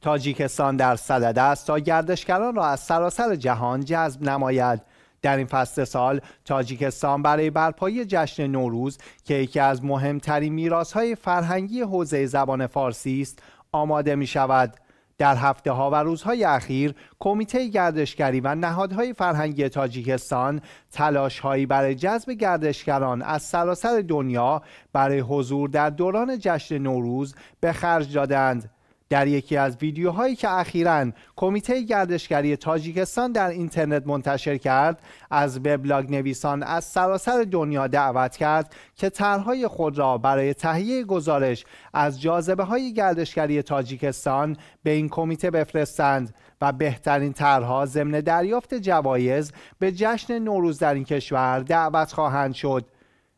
تاجیکستان در صدد است تا گردشگران را از سراسر جهان جذب نماید در این فصل سال تاجیکستان برای برپایی جشن نوروز که یکی از مهمترین میراث‌های فرهنگی حوزه زبان فارسی است آماده می شود. در هفته ها و روزهای اخیر کمیته گردشگری و نهادهای فرهنگی تاجیکستان تلاش هایی برای جذب گردشگران از سراسر دنیا برای حضور در دوران جشن نوروز به خرج دادند در یکی از ویدیوهایی که اخیرا کمیته گردشگری تاجیکستان در اینترنت منتشر کرد از وبلاگ نویسان از سراسر دنیا دعوت کرد که طرحهای خود را برای تهیه گزارش از جاذبه های گردشگری تاجیکستان به این کمیته بفرستند و بهترین طرحها ضمن دریافت جوایز به جشن نوروز در این کشور دعوت خواهند شد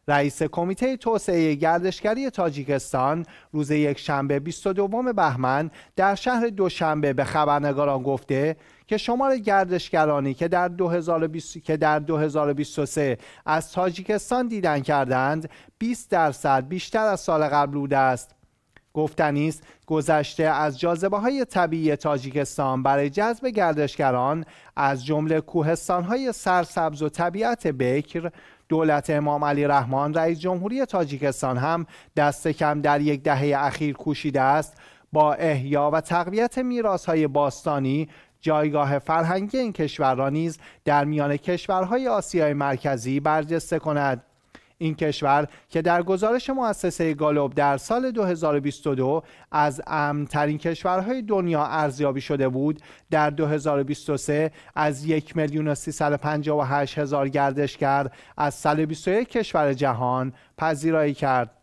رئیس کمیته توسعه گردشگری تاجیکستان روز یک شنبه 22 بهمن در شهر دوشنبه به خبرنگاران گفته که شمار گردشگرانی که در 2020 2023 از تاجیکستان دیدن کردند 20 درصد بیشتر از سال قبل بوده است گفتنی است گذشته از جاذبه های طبیعی تاجیکستان برای جذب گردشگران از جمله کوهستان های سرسبز و طبیعت بکر دولت امام علی رحمان رئیس جمهوری تاجیکستان هم دست کم در یک دهه اخیر کوشیده است با احیا و تقویت های باستانی جایگاه فرهنگی این کشور را نیز در میان کشورهای آسیای مرکزی برجسته کند این کشور که در گزارش مؤسسه گالوب در سال 2022 از امترین کشورهای دنیا ارزیابی شده بود در 2023 از 1 میلیون و هزار گردشگر از 1د21 کشور جهان پذیرایی کرد